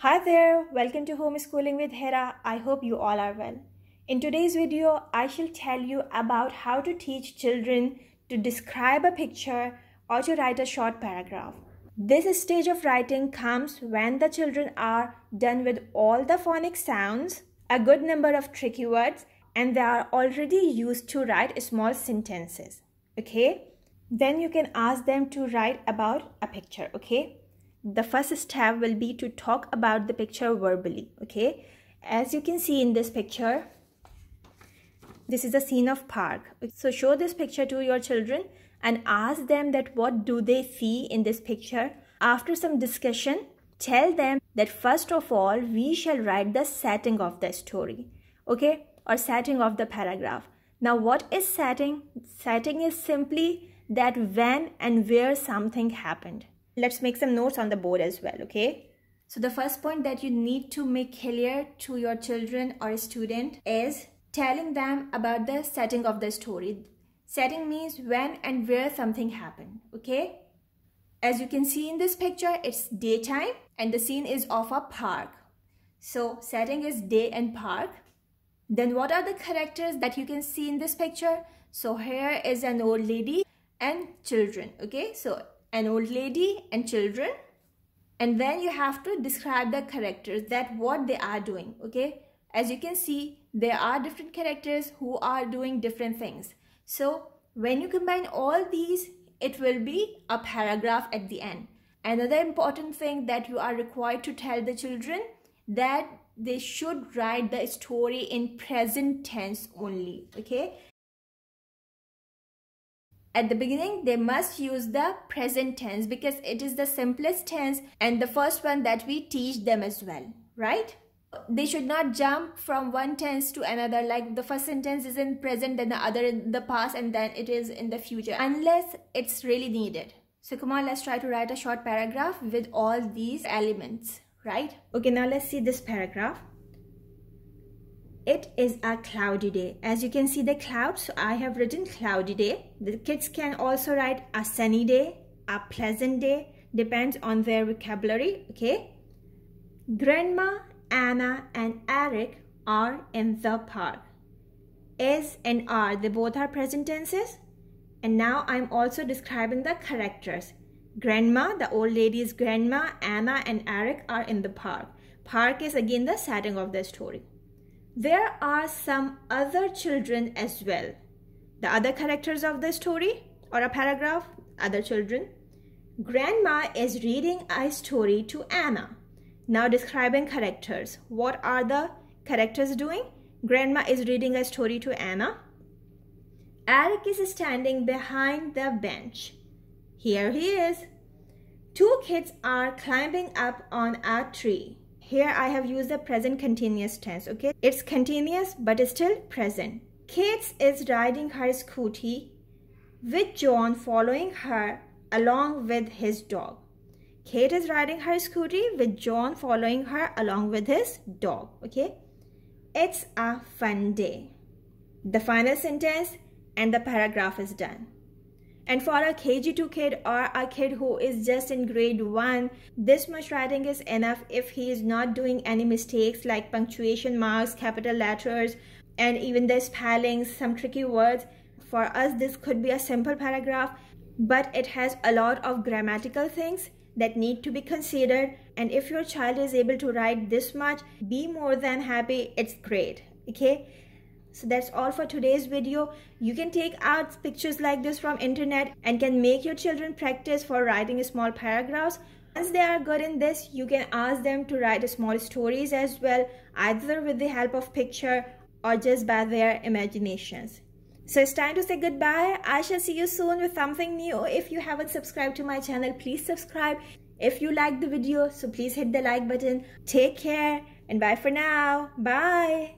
Hi there, welcome to Homeschooling with Hera. I hope you all are well. In today's video, I shall tell you about how to teach children to describe a picture or to write a short paragraph. This stage of writing comes when the children are done with all the phonic sounds, a good number of tricky words, and they are already used to write small sentences. Okay? Then you can ask them to write about a picture. Okay? the first step will be to talk about the picture verbally okay as you can see in this picture this is a scene of park so show this picture to your children and ask them that what do they see in this picture after some discussion tell them that first of all we shall write the setting of the story okay or setting of the paragraph now what is setting setting is simply that when and where something happened let's make some notes on the board as well, okay? So the first point that you need to make clear to your children or student is telling them about the setting of the story. Setting means when and where something happened, okay? As you can see in this picture, it's daytime and the scene is of a park. So setting is day and park. Then what are the characters that you can see in this picture? So here is an old lady and children, okay? So an old lady and children and then you have to describe the characters that what they are doing okay as you can see there are different characters who are doing different things so when you combine all these it will be a paragraph at the end another important thing that you are required to tell the children that they should write the story in present tense only okay at the beginning, they must use the present tense because it is the simplest tense and the first one that we teach them as well, right? They should not jump from one tense to another like the first sentence is in present, then the other in the past and then it is in the future unless it's really needed. So come on, let's try to write a short paragraph with all these elements, right? Okay, now let's see this paragraph it is a cloudy day as you can see the clouds i have written cloudy day the kids can also write a sunny day a pleasant day depends on their vocabulary okay grandma anna and eric are in the park is and are they both are present tenses and now i'm also describing the characters grandma the old lady's grandma anna and eric are in the park park is again the setting of the story there are some other children as well. The other characters of the story or a paragraph, other children. Grandma is reading a story to Anna. Now describing characters. What are the characters doing? Grandma is reading a story to Anna. Eric is standing behind the bench. Here he is. Two kids are climbing up on a tree. Here I have used the present continuous tense, okay? It's continuous but it's still present. Kate is riding her scooty with John following her along with his dog. Kate is riding her scooty with John following her along with his dog, okay? It's a fun day. The final sentence and the paragraph is done. And for a KG2 kid or a kid who is just in grade 1, this much writing is enough if he is not doing any mistakes like punctuation marks, capital letters, and even the spellings, some tricky words. For us, this could be a simple paragraph, but it has a lot of grammatical things that need to be considered. And if your child is able to write this much, be more than happy. It's great. Okay. So that's all for today's video. You can take out pictures like this from internet and can make your children practice for writing small paragraphs. Once they are good in this, you can ask them to write small stories as well, either with the help of picture or just by their imaginations. So it's time to say goodbye. I shall see you soon with something new. If you haven't subscribed to my channel, please subscribe. If you like the video, so please hit the like button. Take care and bye for now. Bye.